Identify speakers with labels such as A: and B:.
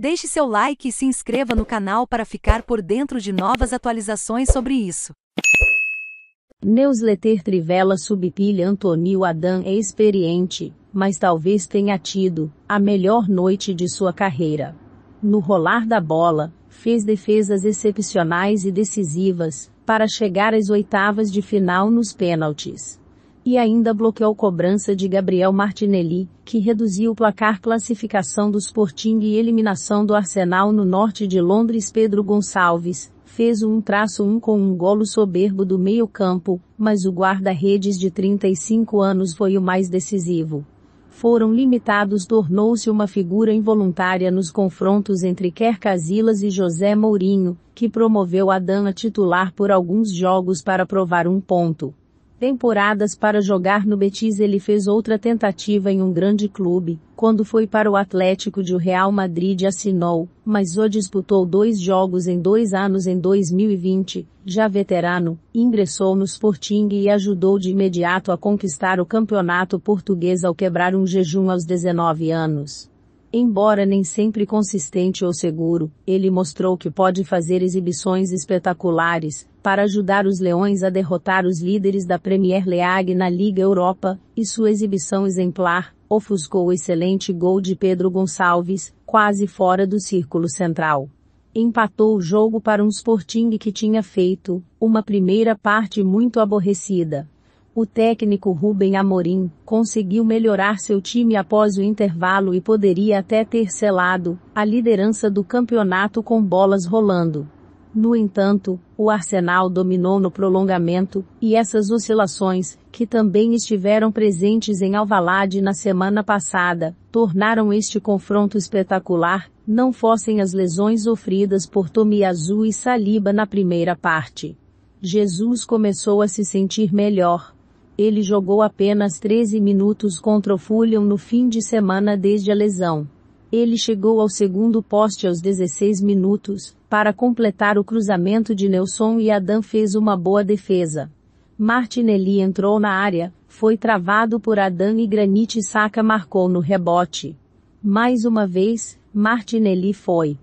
A: Deixe seu like e se inscreva no canal para ficar por dentro de novas atualizações sobre isso. Newsletter Trivela Subpilha Antônio Adam é experiente, mas talvez tenha tido a melhor noite de sua carreira. No rolar da bola, fez defesas excepcionais e decisivas para chegar às oitavas de final nos pênaltis. E ainda bloqueou cobrança de Gabriel Martinelli, que reduziu o placar classificação do Sporting e eliminação do Arsenal no norte de Londres Pedro Gonçalves, fez um traço um com um golo soberbo do meio-campo, mas o guarda-redes de 35 anos foi o mais decisivo. Foram limitados tornou-se uma figura involuntária nos confrontos entre Quer Casilas e José Mourinho, que promoveu a titular por alguns jogos para provar um ponto temporadas para jogar no Betis ele fez outra tentativa em um grande clube, quando foi para o Atlético de Real Madrid assinou, mas o disputou dois jogos em dois anos em 2020, já veterano, ingressou no Sporting e ajudou de imediato a conquistar o campeonato português ao quebrar um jejum aos 19 anos. Embora nem sempre consistente ou seguro, ele mostrou que pode fazer exibições espetaculares, para ajudar os Leões a derrotar os líderes da Premier League na Liga Europa, e sua exibição exemplar, ofuscou o excelente gol de Pedro Gonçalves, quase fora do círculo central. Empatou o jogo para um Sporting que tinha feito, uma primeira parte muito aborrecida. O técnico Rubem Amorim conseguiu melhorar seu time após o intervalo e poderia até ter selado a liderança do campeonato com bolas rolando. No entanto, o Arsenal dominou no prolongamento, e essas oscilações, que também estiveram presentes em Alvalade na semana passada, tornaram este confronto espetacular, não fossem as lesões sofridas por Tomiyasu e Saliba na primeira parte. Jesus começou a se sentir melhor, ele jogou apenas 13 minutos contra o Fulham no fim de semana desde a lesão. Ele chegou ao segundo poste aos 16 minutos, para completar o cruzamento de Nelson e Adam fez uma boa defesa. Martinelli entrou na área, foi travado por Adam e Granite saca marcou no rebote. Mais uma vez, Martinelli foi